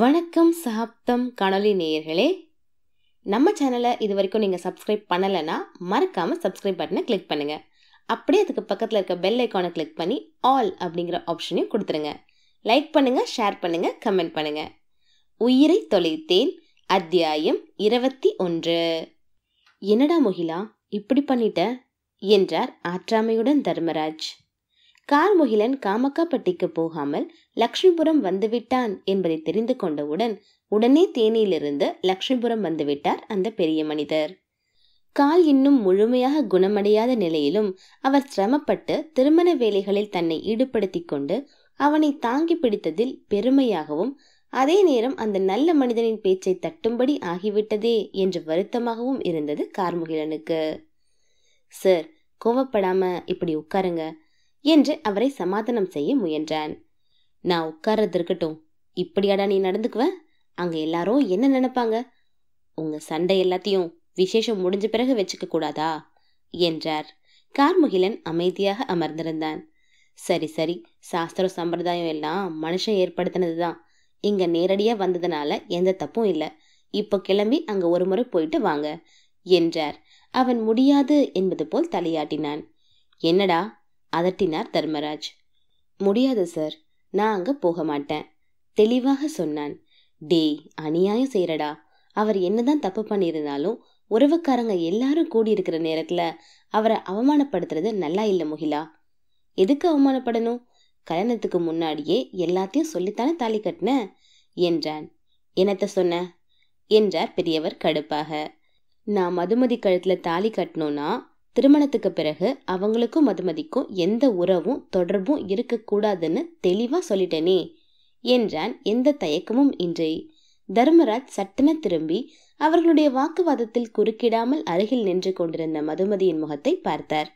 வணக்கம் சாப்தம் கணலி நேயர்களே நம்ம சேனலை இது வரைக்கும் நீங்கள் சப்ஸ்கிரைப் பண்ணலைன்னா மறக்காமல் சப்ஸ்கிரைப் பட்டனை கிளிக் பண்ணுங்கள் அப்படியே அதுக்கு பக்கத்தில் இருக்க பெல் ஐக்கானை கிளிக் பண்ணி ஆல் அப்படிங்கிற ஆப்ஷனையும் கொடுத்துருங்க லைக் பண்ணுங்கள் ஷேர் பண்ணுங்கள் கமெண்ட் பண்ணுங்கள் உயிரை தொலைத்தேன் அத்தியாயம் இருபத்தி ஒன்று என்னடா முகிலா இப்படி பண்ணிட்ட என்றார் ஆற்றாமையுடன் தர்மராஜ் கார்முகிலன் காமக்காப்பட்டிக்கு போகாமல் லக்ஷ்மிபுரம் வந்துவிட்டான் என்பதை தெரிந்து கொண்டவுடன் உடனே தேனியிலிருந்து லக்ஷ்மிபுரம் வந்துவிட்டார் அந்த பெரிய மனிதர் கால் இன்னும் முழுமையாக குணமடையாத நிலையிலும் அவர் சிரமப்பட்டு திருமண வேலைகளில் தன்னை ஈடுபடுத்தி கொண்டு அவனை தாங்கி பிடித்ததில் பெருமையாகவும் அதே நேரம் அந்த நல்ல மனிதனின் பேச்சை தட்டும்படி ஆகிவிட்டதே என்று வருத்தமாகவும் இருந்தது கார்முகிலனுக்கு சார் கோவப்படாம இப்படி உட்காருங்க என்று அவரை சமாதானம் செய்ய முயன்றான் நான் உட்கார்றது இருக்கட்டும் இப்படியாடா நீ நடந்துக்குவ அங்க எல்லாரும் என்ன நினைப்பாங்க உங்க சண்டை எல்லாத்தையும் விசேஷம் முடிஞ்ச பிறகு வச்சுக்க கூடாதா என்றார் கார்முகிலன் அமைதியாக அமர்ந்திருந்தான் சரி சரி சாஸ்திர சம்பிரதாயம் எல்லாம் மனுஷன் ஏற்படுத்தினது தான் இங்க நேரடியா வந்ததுனால எந்த தப்பும் இல்லை இப்போ கிளம்பி அங்க ஒரு முறை போயிட்டு வாங்க என்றார் அவன் முடியாது என்பது போல் தலையாட்டினான் என்னடா அதட்டினார் தர்மராஜ் முடியாது சார் நான் அங்கே போக மாட்டேன் தெளிவாக சொன்னான் டேய் அநியாயம் செய்கிறடா அவர் என்னதான் தப்பு பண்ணியிருந்தாலும் உறவுக்காரங்க எல்லாரும் கூடி இருக்கிற நேரத்தில் அவரை அவமானப்படுத்துறது நல்லா இல்லை முகிலா எதுக்கு அவமானப்படணும் கல்யாணத்துக்கு முன்னாடியே எல்லாத்தையும் சொல்லித்தானே தாலி கட்டின என்றான் என்னத்த சொன்ன என்றார் பெரியவர் கடுப்பாக நான் மதுமதி கழுத்தில் தாலி கட்டணும்னா திருமணத்துக்கு பிறகு அவங்களுக்கும் மதுமதிக்கும் எந்த உறவும் தொடர்பும் இருக்கக்கூடாதுன்னு தெளிவாக சொல்லிட்டேனே என்றான் எந்த தயக்கமும் இன்றி தர்மராஜ் சட்டென திரும்பி அவர்களுடைய வாக்குவாதத்தில் குறுக்கிடாமல் அருகில் நின்று கொண்டிருந்த மதுமதியின் முகத்தை பார்த்தார்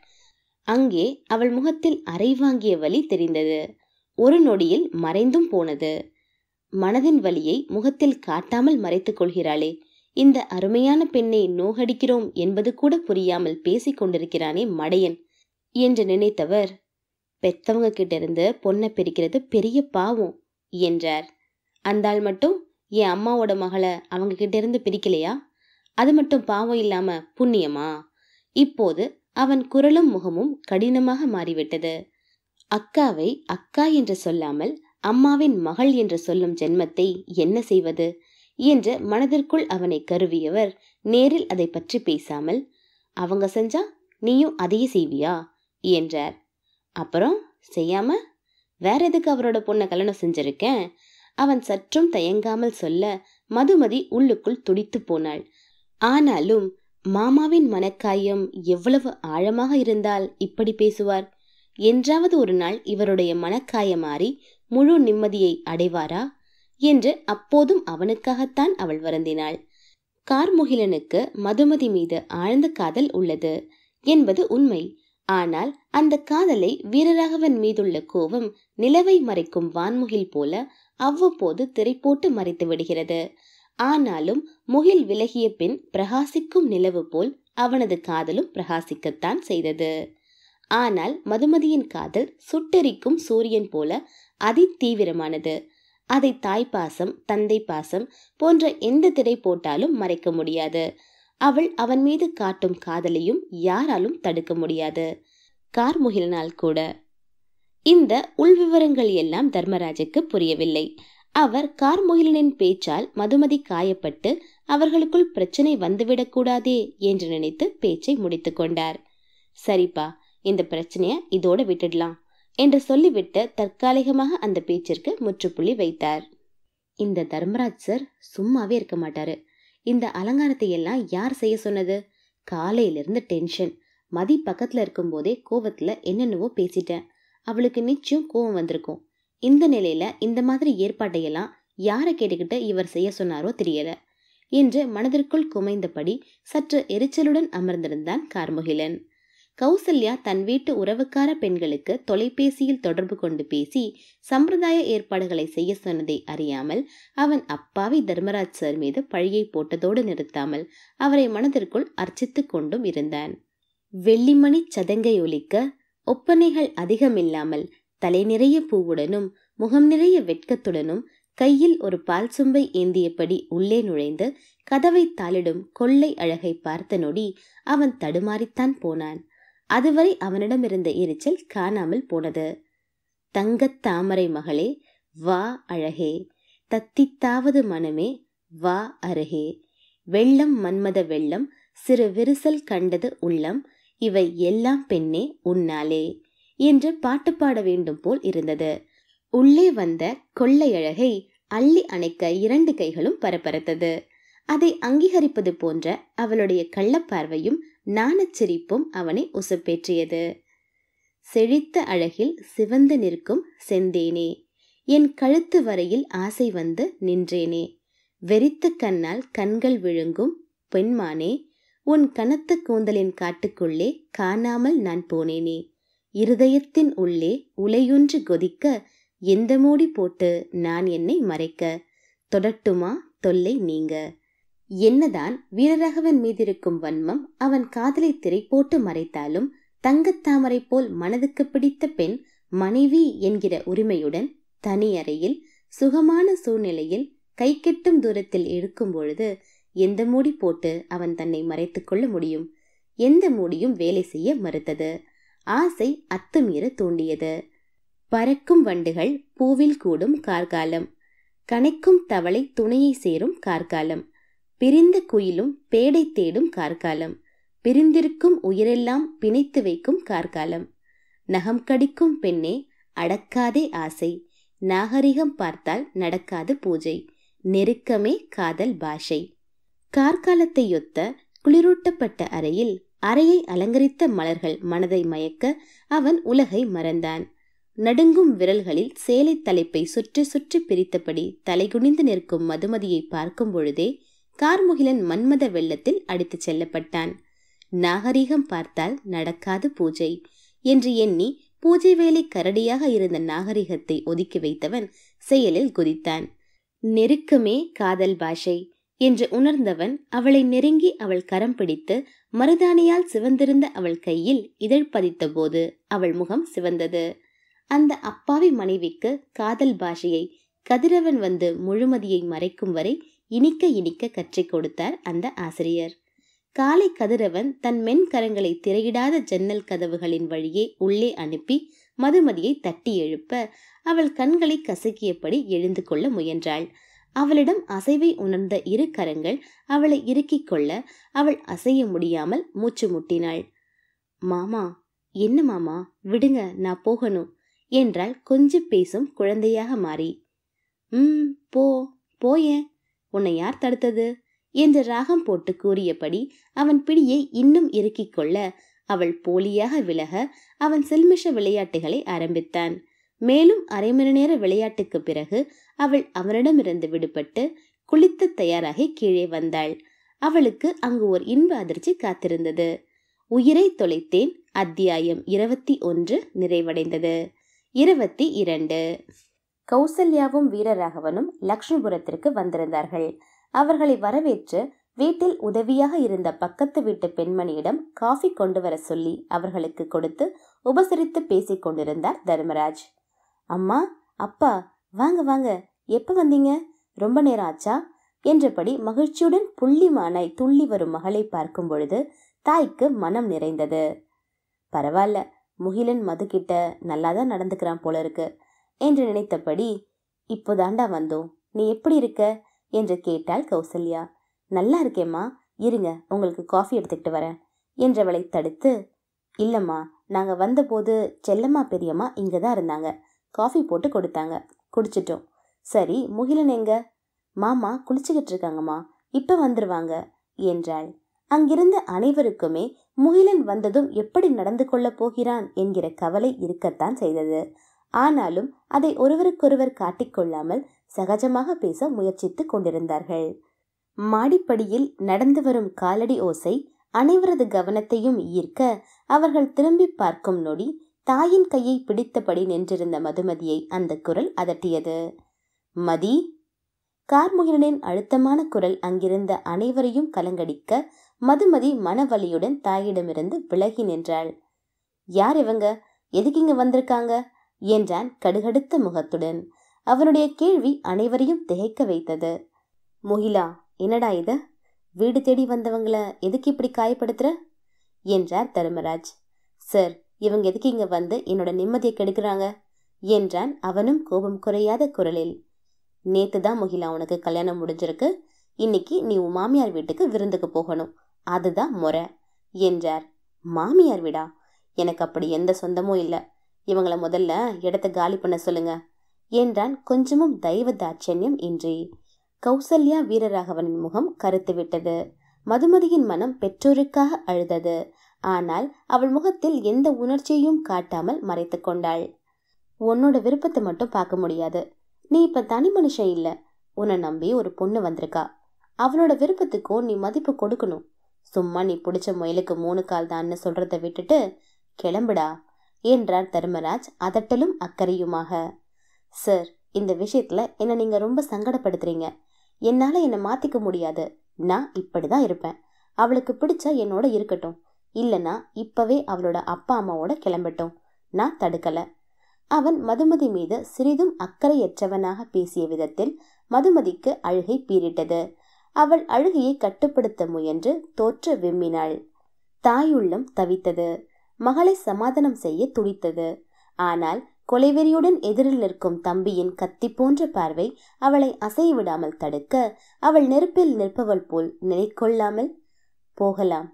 அங்கே அவள் முகத்தில் அறை வாங்கிய வலி தெரிந்தது ஒரு நொடியில் மறைந்தும் போனது மனதின் வலியை முகத்தில் காட்டாமல் மறைத்துக் கொள்கிறாளே இந்த அருமையான பெண்ணை நோகடிக்கிறோம் என்பது கூட புரியாமல் பேசிக் கொண்டிருக்கிறானே மடையன் என்று நினைத்தவர் பெத்தவங்க கிட்ட இருந்து பொண்ணை பிரிக்கிறது பெரிய பாவம் என்றார் அந்தாள் மட்டும் என் அம்மாவோட மகளை அவங்க கிட்ட இருந்து பிரிக்கலையா அது மட்டும் பாவம் இல்லாம புண்ணியமா இப்போது அவன் குரலும் முகமும் கடினமாக மாறிவிட்டது அக்காவை அக்கா என்று சொல்லாமல் அம்மாவின் மகள் என்று சொல்லும் ஜென்மத்தை என்ன செய்வது என்று மனதிற்குள் அவனை கருவியவர் நேரில் அதை பற்றி பேசாமல் அவங்க செஞ்சா நீயும் அதையே செய்வியா என்றார் அப்புறம் செய்யாம வேற எதுக்கு அவரோட பொண்ணை கல்யாணம் செஞ்சிருக்கேன் அவன் சற்றும் தயங்காமல் சொல்ல மதுமதி உள்ளுக்குள் துடித்து போனாள் ஆனாலும் மாமாவின் மனக்காயம் எவ்வளவு ஆழமாக இருந்தால் இப்படி பேசுவார் என்றாவது ஒரு நாள் இவருடைய மனக்காய மாறி முழு நிம்மதியை அடைவாரா என்று அப்போதும் அவனுக்காகத்தான் அவள் வருந்தினாள் கார்முகிலனுக்கு மதுமதி மீது ஆழ்ந்த காதல் உள்ளது என்பது உண்மை ஆனால் அந்த காதலை வீரராகவன் மீதுள்ள கோபம் நிலவை மறைக்கும் வான்முகில் போல அவ்வப்போது திரைப்போட்டு மறைத்து விடுகிறது ஆனாலும் முகில் விலகிய பின் பிரகாசிக்கும் நிலவு போல் அவனது காதலும் பிரகாசிக்கத்தான் செய்தது ஆனால் மதுமதியின் காதல் சுட்டெரிக்கும் சூரியன் போல அதி தீவிரமானது அதை தாய் பாசம் தந்தை பாசம் போன்ற எந்த திரை போட்டாலும் மறைக்க முடியாது அவள் அவன் மீது காட்டும் காதலையும் யாராலும் தடுக்க முடியாது கார் முகிலினால் கூட இந்த உள்விவரங்கள் எல்லாம் தர்மராஜுக்கு புரியவில்லை அவர் கார் முகிலனின் பேச்சால் மதுமதி காயப்பட்டு அவர்களுக்குள் பிரச்சனை வந்துவிடக்கூடாதே என்று நினைத்து பேச்சை முடித்து கொண்டார் சரிப்பா இந்த பிரச்சனைய இதோட விட்டுடலாம் என்று சொல்லிவிட்டு தற்காலிகமாக அந்த பேச்சிற்கு முற்றுப்புள்ளி வைத்தார் இந்த தர்மராஜ் சார் சும்மாவே இருக்க மாட்டாரு இந்த அலங்காரத்தை எல்லாம் யார் செய்ய சொன்னது காலையிலிருந்து டென்ஷன் மதி பக்கத்தில் இருக்கும்போதே கோவத்தில் என்னென்னவோ பேசிட்டேன் அவளுக்கு நிச்சயம் கோவம் வந்திருக்கும் இந்த நிலையில் இந்த மாதிரி ஏற்பாட்டையெல்லாம் யாரை கேட்டுக்கிட்டு இவர் செய்ய சொன்னாரோ தெரியல என்று மனதிற்குள் குமைந்தபடி சற்று எரிச்சலுடன் அமர்ந்திருந்தான் கார்முகிலன் கௌசல்யா தன் வீட்டு உறவுக்கார பெண்களுக்கு தொலைபேசியில் தொடர்பு கொண்டு பேசி சம்பிரதாய ஏற்பாடுகளை செய்ய சொன்னதை அறியாமல் அவன் அப்பாவி தர்மராஜ் சார் மீது பழியை போட்டதோடு நிறுத்தாமல் அவரை மனதிற்குள் அர்ச்சித்து கொண்டும் இருந்தான் வெள்ளிமணி சதங்கை ஒலிக்க ஒப்பனைகள் அதிகமில்லாமல் தலை நிறைய பூவுடனும் முகம் நிறைய வெட்கத்துடனும் கையில் ஒரு பால் சும்பை ஏந்தியபடி உள்ளே நுழைந்து கதவை தாளிடும் கொள்ளை அழகை பார்த்த நொடி அவன் தடுமாறித்தான் போனான் அதுவரை அவனிடம் இருந்த எரிச்சல் காணாமல் போனது தங்கத் தாமரை மகளே வா அழகே தத்தித்தாவது மனமே வா அருகே வெள்ளம் மன்மத வெள்ளம் சிறு விரிசல் கண்டது உள்ளம் இவை எல்லாம் பெண்ணே உன்னாலே என்று பாட்டு பாட வேண்டும் போல் இருந்தது உள்ளே வந்த கொள்ளையழகை அள்ளி அணைக்க இரண்டு கைகளும் பரபரத்தது அதை அங்கீகரிப்பது போன்ற அவளுடைய கள்ளப்பார்வையும் நாணச்சிரிப்பும் அவனை உசுப்பேற்றியது செழித்த அழகில் சிவந்து நிற்கும் செந்தேனே என் கழுத்து வரையில் ஆசை வந்து நின்றேனே வெறித்த கண்ணால் கண்கள் விழுங்கும் பெண்மானே உன் கனத்த கூந்தலின் காட்டுக்குள்ளே காணாமல் நான் போனேனே இருதயத்தின் உள்ளே உலையொன்று கொதிக்க எந்த மூடி போட்டு நான் என்னை மறைக்க தொடட்டுமா தொல்லை நீங்க என்னதான் வீரராகவன் மீதிருக்கும் வன்மம் அவன் காதலை திரை போட்டு மறைத்தாலும் தங்கத்தாமரை போல் மனதுக்கு பிடித்த பெண் மனைவி என்கிற உரிமையுடன் தனி அறையில் சுகமான சூழ்நிலையில் கை கெட்டும் தூரத்தில் இருக்கும் பொழுது எந்த மூடி போட்டு அவன் தன்னை மறைத்து கொள்ள முடியும் எந்த மூடியும் வேலை செய்ய மறுத்தது ஆசை அத்துமீற தூண்டியது பறக்கும் வண்டுகள் பூவில் கூடும் கார்காலம் கணைக்கும் தவளை துணையை சேரும் கார்காலம் பிரிந்த குயிலும் பேடை தேடும் கார்காலம் பிரிந்திருக்கும் உயிரெல்லாம் பிணைத்து வைக்கும் கார்காலம் நகம் கடிக்கும் பெண்ணே அடக்காதே ஆசை நாகரிகம் பார்த்தால் நடக்காது பூஜை நெருக்கமே காதல் பாஷை கார்காலத்தையொத்த குளிரூட்டப்பட்ட அறையில் அறையை அலங்கரித்த மலர்கள் மனதை மயக்க அவன் உலகை மறந்தான் நடுங்கும் விரல்களில் சேலை தலைப்பை சுற்றி சுற்றி பிரித்தபடி தலைகுனிந்து நிற்கும் மதுமதியை பார்க்கும் பொழுதே கார்முகிலன் மன்மத வெள்ளத்தில் அடித்துச் செல்லப்பட்டான் நாகரீகம் பார்த்தால் நடக்காது பூஜை என்று எண்ணி பூஜை வேலை கரடியாக இருந்த நாகரிகத்தை ஒதுக்கி வைத்தவன் செயலில் குதித்தான் நெருக்கமே காதல் பாஷை என்று உணர்ந்தவன் அவளை நெருங்கி அவள் கரம் பிடித்து மருதாணியால் சிவந்திருந்த அவள் கையில் இதழ் பதித்த போது அவள் முகம் சிவந்தது அந்த அப்பாவி மனைவிக்கு காதல் பாஷையை கதிரவன் வந்து முழுமதியை மறைக்கும் வரை இனிக்க இனிக்க கற்றிக் கொடுத்தார் அந்த ஆசிரியர் காலை கதிரவன் தன் மென்கரங்களை திரையிடாத ஜன்னல் கதவுகளின் வழியே உள்ளே அனுப்பி மதுமதியை தட்டி எழுப்ப அவள் கண்களை கசக்கியபடி எழுந்து கொள்ள முயன்றாள் அவளிடம் அசைவை உணர்ந்த இரு கரங்கள் அவளை இறுக்கிக் கொள்ள அவள் அசைய முடியாமல் மூச்சு முட்டினாள் மாமா என்ன மாமா விடுங்க நான் போகணும் என்றால் கொஞ்சம் பேசும் குழந்தையாக மாறி ம் போ போயே உன்னை யார் தடுத்தது என்று ராகம் போட்டு கூறியபடி அவன் பிடியை இன்னும் இறுக்கிக் கொள்ள அவள் போலியாக விலக அவன் செல்மிஷ விளையாட்டுகளை ஆரம்பித்தான் மேலும் அரை மணி நேர விளையாட்டுக்கு பிறகு அவள் அவனிடமிருந்து விடுபட்டு குளித்த தயாராகி கீழே வந்தாள் அவளுக்கு அங்கு ஒரு இன்ப அதிர்ச்சி காத்திருந்தது உயிரை தொலைத்தேன் அத்தியாயம் இருபத்தி ஒன்று நிறைவடைந்தது இருபத்தி இரண்டு கௌசல்யாவும் வீரராகவனும் லக்ஷ்மிபுரத்திற்கு வந்திருந்தார்கள் அவர்களை வரவேற்று வீட்டில் உதவியாக இருந்த பக்கத்து வீட்டு பெண்மணியிடம் காஃபி கொண்டு வர சொல்லி அவர்களுக்கு கொடுத்து உபசரித்து பேசிக் கொண்டிருந்தார் தர்மராஜ் அம்மா அப்பா வாங்க வாங்க எப்ப வந்தீங்க ரொம்ப நேரம் ஆச்சா என்றபடி மகிழ்ச்சியுடன் புள்ளிமானாய் துள்ளி வரும் மகளை பார்க்கும் பொழுது தாய்க்கு மனம் நிறைந்தது பரவாயில்ல முகிலன் மதுக்கிட்ட நல்லாதான் நடந்துக்கிறான் போல இருக்கு என்று நினைத்தபடி இப்போதாண்டா வந்தோம் நீ எப்படி இருக்க என்று கேட்டாள் கௌசல்யா நல்லா இருக்கேம்மா இருங்க உங்களுக்கு காஃபி எடுத்துக்கிட்டு வரேன் என்றவளை தடுத்து இல்லைம்மா நாங்கள் வந்தபோது செல்லம்மா பெரியம்மா இங்கே தான் இருந்தாங்க காஃபி போட்டு கொடுத்தாங்க குடிச்சிட்டோம் சரி முகிலன் எங்க மாமா குளிச்சுக்கிட்டு இருக்காங்கம்மா இப்போ வந்துடுவாங்க என்றாள் அங்கிருந்த அனைவருக்குமே முகிலன் வந்ததும் எப்படி நடந்து கொள்ளப் போகிறான் என்கிற கவலை இருக்கத்தான் செய்தது ஆனாலும் அதை ஒருவருக்கொருவர் காட்டிக்கொள்ளாமல் சகஜமாக பேச முயற்சித்துக் கொண்டிருந்தார்கள் மாடிப்படியில் நடந்து வரும் காலடி ஓசை அனைவரது கவனத்தையும் ஈர்க்க அவர்கள் திரும்பி பார்க்கும் நொடி தாயின் கையை பிடித்தபடி நின்றிருந்த மதுமதியை அந்த குரல் அதட்டியது மதி கார்முகனின் அழுத்தமான குரல் அங்கிருந்த அனைவரையும் கலங்கடிக்க மதுமதி மனவலியுடன் தாயிடமிருந்து விலகி நின்றாள் யார் இவங்க எதுக்கு இங்க வந்திருக்காங்க என்றான் கடுகடுத்த முகத்துடன் அவனுடைய கேள்வி அனைவரையும் திகைக்க வைத்தது முகிலா என்னடா இது வீடு தேடி வந்தவங்கள எதுக்கு இப்படி காயப்படுத்துற என்றார் தருமராஜ் சார் இவங்க எதுக்கு இங்க வந்து என்னோட நிம்மதியை கெடுக்கிறாங்க என்றான் அவனும் கோபம் குறையாத குரலில் நேத்து தான் முகிலா உனக்கு கல்யாணம் முடிஞ்சிருக்கு இன்னைக்கு நீ உன் மாமியார் வீட்டுக்கு விருந்துக்கு போகணும் அதுதான் முறை என்றார் மாமியார் வீடா எனக்கு அப்படி எந்த சொந்தமும் இல்லை இவங்களை முதல்ல இடத்த காலி பண்ண சொல்லுங்க என்றான் கொஞ்சமும் தெய்வ தாட்சண்யம் இன்றி கௌசல்யா வீரராகவனின் முகம் கருத்து விட்டது மதுமதியின் மனம் பெற்றோருக்காக அழுதது ஆனால் அவள் முகத்தில் எந்த உணர்ச்சியையும் காட்டாமல் மறைத்து கொண்டாள் உன்னோட விருப்பத்தை மட்டும் பார்க்க முடியாது நீ இப்ப தனி மனுஷன் இல்ல உன்னை நம்பி ஒரு பொண்ணு வந்திருக்கா அவளோட விருப்பத்துக்கும் நீ மதிப்பு கொடுக்கணும் சும்மா நீ பிடிச்ச முயலுக்கு மூணு கால் தான்னு சொல்றதை விட்டுட்டு கிளம்புடா என்றார் தர்மராஜ் அதட்டலும் அக்கறையுமாக சார் இந்த விஷயத்தில் என்னை நீங்கள் ரொம்ப சங்கடப்படுத்துறீங்க என்னால் என்னை மாற்றிக்க முடியாது நான் இப்படி தான் இருப்பேன் அவளுக்கு பிடிச்சா என்னோட இருக்கட்டும் இல்லனா இப்போவே அவளோட அப்பா அம்மாவோட கிளம்பட்டும் நான் தடுக்கலை அவன் மதுமதி மீது சிறிதும் அக்கறையற்றவனாக பேசிய விதத்தில் மதுமதிக்கு அழுகை பீரிட்டது அவள் அழுகையை கட்டுப்படுத்த முயன்று தோற்று விம்மினாள் தாயுள்ளம் தவித்தது மகளை சமாதானம் செய்ய துடித்தது ஆனால் கொலைவெறியுடன் எதிரில் நிற்கும் தம்பியின் கத்தி போன்ற பார்வை அவளை அசைவிடாமல் விடாமல் தடுக்க அவள் நெருப்பில் நிற்பவள் போல் நிலை கொள்ளாமல் போகலாம்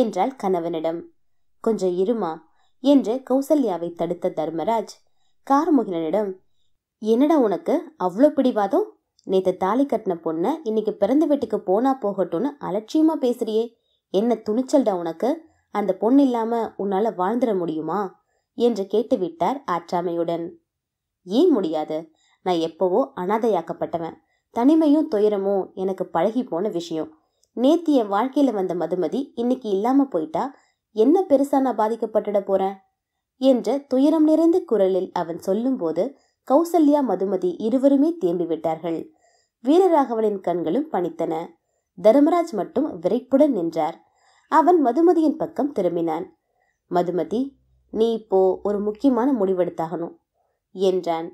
என்றாள் கணவனிடம் கொஞ்சம் இருமா என்று கௌசல்யாவை தடுத்த தர்மராஜ் கார்முகிலனிடம் என்னடா உனக்கு அவ்வளோ பிடிவாதம் நேற்று தாலி கட்டின பொண்ணை இன்னைக்கு பிறந்த வீட்டுக்கு போனா போகட்டும்னு அலட்சியமா பேசுறியே என்ன துணிச்சல்டா உனக்கு அந்த பொண்ணு இல்லாம உன்னால வாழ்ந்துட முடியுமா என்று கேட்டுவிட்டார் ஆற்றாமையுடன் ஏன் முடியாது நான் எப்போவோ அனாதையாக்கப்பட்டவன் தனிமையும் துயரமும் எனக்கு பழகி போன விஷயம் நேத்து என் வாழ்க்கையில வந்த மதுமதி இன்னைக்கு இல்லாம போயிட்டா என்ன பெருசா நான் பாதிக்கப்பட்டுட போறேன் என்ற துயரம் நிறைந்த குரலில் அவன் சொல்லும்போது கௌசல்யா மதுமதி இருவருமே தேம்பி விட்டார்கள் வீரராகவனின் கண்களும் பணித்தன தர்மராஜ் மட்டும் விரைப்புடன் நின்றார் அவன் மதுமதியின் பக்கம் திரும்பினான் மதுமதி நீ இப்போ ஒரு முக்கியமான முடிவெடுத்தாகணும் என்றான்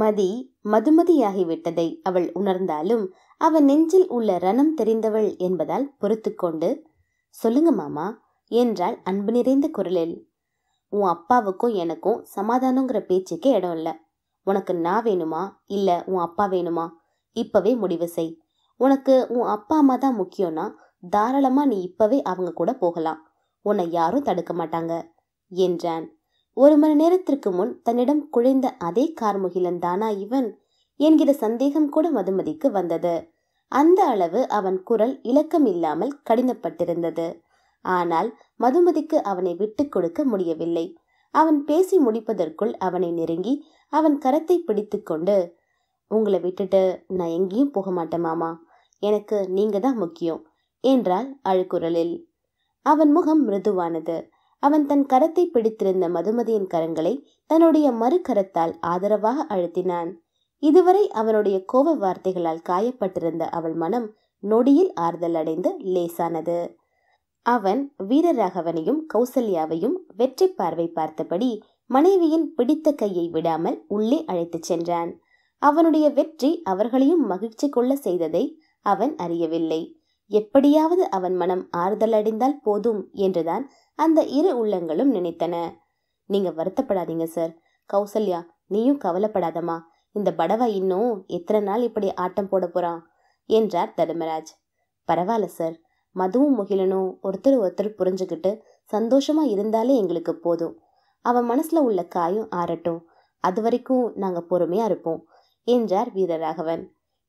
மதி மதுமதியாகிவிட்டதை அவள் உணர்ந்தாலும் அவன் நெஞ்சில் உள்ள ரணம் தெரிந்தவள் என்பதால் பொறுத்து கொண்டு சொல்லுங்க மாமா என்றாள் அன்பு நிறைந்த குரலில் உன் அப்பாவுக்கும் எனக்கும் சமாதானங்கிற பேச்சுக்கே இடம் இல்லை உனக்கு நான் வேணுமா இல்லை உன் அப்பா வேணுமா இப்பவே முடிவு செய் உனக்கு உன் அப்பா அம்மா தான் முக்கியம்னா தாராளமாக நீ இப்போவே அவங்க கூட போகலாம் உன்னை யாரும் தடுக்க மாட்டாங்க என்றான் ஒரு மணி நேரத்திற்கு முன் தன்னிடம் குழைந்த அதே கார்முகிலன் தானா இவன் என்கிற சந்தேகம் கூட மதுமதிக்கு வந்தது அந்த அளவு அவன் குரல் இலக்கம் இல்லாமல் கடினப்பட்டிருந்தது ஆனால் மதுமதிக்கு அவனை விட்டு கொடுக்க முடியவில்லை அவன் பேசி முடிப்பதற்குள் அவனை நெருங்கி அவன் கரத்தை பிடித்துக்கொண்டு உங்களை விட்டுட்டு நான் எங்கேயும் போக மாட்டேன் மாமா எனக்கு நீங்க தான் முக்கியம் என்றாள் அழுக்குரலில் அவன் முகம் மிருதுவானது அவன் தன் கரத்தை பிடித்திருந்த மதுமதியின் கரங்களை தன்னுடைய மறுக்கரத்தால் ஆதரவாக அழுத்தினான் இதுவரை அவனுடைய கோப வார்த்தைகளால் காயப்பட்டிருந்த அவள் மனம் நொடியில் ஆறுதல் அடைந்து லேசானது அவன் வீரராகவனையும் கௌசல்யாவையும் வெற்றி பார்வை பார்த்தபடி மனைவியின் பிடித்த கையை விடாமல் உள்ளே அழைத்துச் சென்றான் அவனுடைய வெற்றி அவர்களையும் மகிழ்ச்சி கொள்ள செய்ததை அவன் அறியவில்லை எப்படியாவது அவன் மனம் ஆறுதல் அடைந்தால் போதும் என்றுதான் அந்த இரு உள்ளங்களும் நினைத்தன நீங்க வருத்தப்படாதீங்க சார் கௌசல்யா நீயும் கவலைப்படாதமா இந்த படவா இன்னும் எத்தனை நாள் இப்படி ஆட்டம் போட போறான் என்றார் தர்மராஜ் பரவாயில்ல சார் மதுவும் முகிலனும் ஒருத்தர் ஒருத்தர் புரிஞ்சுக்கிட்டு சந்தோஷமா இருந்தாலே எங்களுக்கு போதும் அவன் மனசுல உள்ள காயும் ஆறட்டும் அது வரைக்கும் நாங்க பொறுமையா இருப்போம் என்றார் வீரராகவன்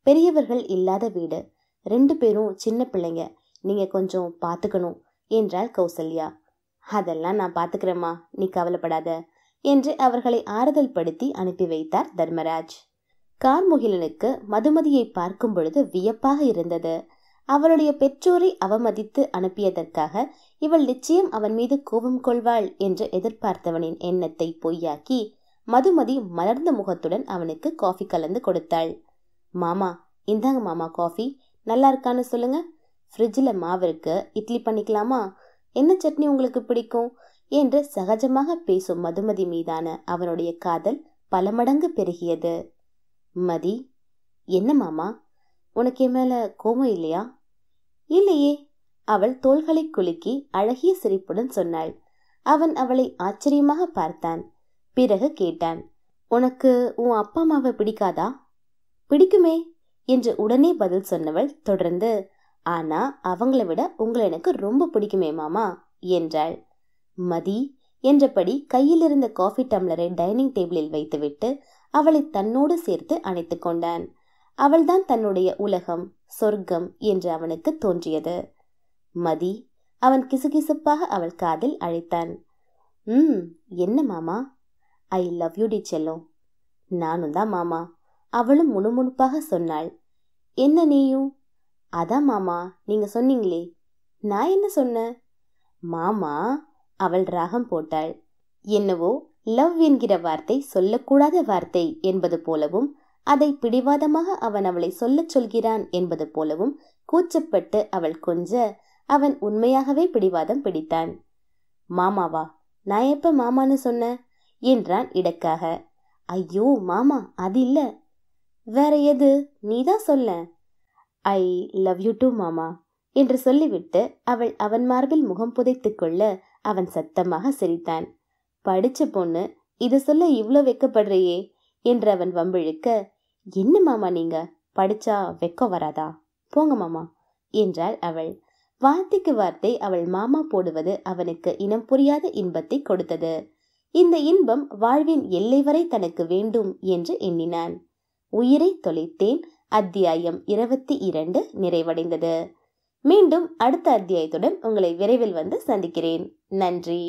பெரியவர்கள் இல்லாத வீடு ரெண்டு பேரும் சின்ன பிள்ளைங்க நீங்கள் கொஞ்சம் பார்த்துக்கணும் என்றாள் கௌசல்யா அதெல்லாம் நான் பார்த்துக்கிறேம்மா நீ கவலைப்படாத என்று அவர்களை ஆறுதல் படுத்தி அனுப்பி வைத்தார் தர்மராஜ் கார்முகிலனுக்கு மதுமதியை பார்க்கும் பொழுது வியப்பாக இருந்தது அவளுடைய பெற்றோரை அவமதித்து அனுப்பியதற்காக இவள் நிச்சயம் அவன் மீது கோபம் கொள்வாள் என்று எதிர்பார்த்தவனின் எண்ணத்தை பொய்யாக்கி மதுமதி மலர்ந்த முகத்துடன் அவனுக்கு காஃபி கலந்து கொடுத்தாள் மாமா இந்தாங்க மாமா காஃபி நல்லா இருக்கான்னு சொல்லுங்கள் ஃப்ரிட்ஜில் மாவு இருக்கு இட்லி பண்ணிக்கலாமா என்ன சட்னி உங்களுக்கு பிடிக்கும் என்று சகஜமாக பேசும் மதுமதி மீதான அவனுடைய காதல் பல மடங்கு பெருகியது மதி என்ன மாமா உனக்கு என் மேலே கோபம் இல்லையா இல்லையே அவள் தோள்களை குலுக்கி அழகிய சிரிப்புடன் சொன்னாள் அவன் அவளை ஆச்சரியமாக பார்த்தான் பிறகு கேட்டான் உனக்கு உன் அப்பா அம்மாவை பிடிக்காதா பிடிக்குமே என்று உடனே பதில் சொன்னவள் தொடர்ந்து ஆனா அவங்கள விட உங்களை எனக்கு ரொம்ப பிடிக்குமே மாமா என்றாள் மதி என்றபடி கையில் இருந்த காஃபி டம்ளரை டைனிங் டேபிளில் வைத்துவிட்டு அவளை தன்னோடு சேர்த்து அணைத்து கொண்டான் அவள்தான் தன்னுடைய உலகம் சொர்க்கம் என்று அவனுக்கு தோன்றியது மதி அவன் கிசுகிசுப்பாக அவள் காதில் அழைத்தான் ம் என்ன மாமா ஐ லவ் யூ டி செல்லும் நானும் தான் மாமா அவளும் முணுமுணுப்பாக சொன்னாள் என்ன நீயும் அதான் மாமா நீங்க சொன்னீங்களே நான் என்ன சொன்ன மாமா அவள் ராகம் போட்டாள் என்னவோ லவ் என்கிற வார்த்தை சொல்லக்கூடாத வார்த்தை என்பது போலவும் அதை பிடிவாதமாக அவன் அவளை சொல்லச் சொல்கிறான் என்பது போலவும் கூச்சப்பட்டு அவள் கொஞ்ச அவன் உண்மையாகவே பிடிவாதம் பிடித்தான் மாமாவா நான் எப்ப மாமான்னு சொன்ன என்றான் இடக்காக ஐயோ மாமா அது இல்லை வேற எது நீதான் சொல்ல ஐ லவ் யூ டூ மாமா என்று சொல்லிவிட்டு அவள் அவன் மார்பில் முகம் புதைத்து கொள்ள அவன் சத்தமாக சிரித்தான் படிச்ச பொண்ணு இதை சொல்ல இவ்வளோ வெக்கப்படுறியே என்று அவன் வம்பிழுக்க என்ன மாமா நீங்க படிச்சா வெக்க வராதா போங்க மாமா என்றாள் அவள் வார்த்தைக்கு வார்த்தை அவள் மாமா போடுவது அவனுக்கு இனம் புரியாத இன்பத்தை கொடுத்தது இந்த இன்பம் வாழ்வின் எல்லை வரை தனக்கு வேண்டும் என்று எண்ணினான் உயிரை தொலைத்தேன் அத்தியாயம் இருபத்தி இரண்டு நிறைவடைந்தது மீண்டும் அடுத்த அத்தியாயத்துடன் உங்களை விரைவில் வந்து சந்திக்கிறேன் நன்றி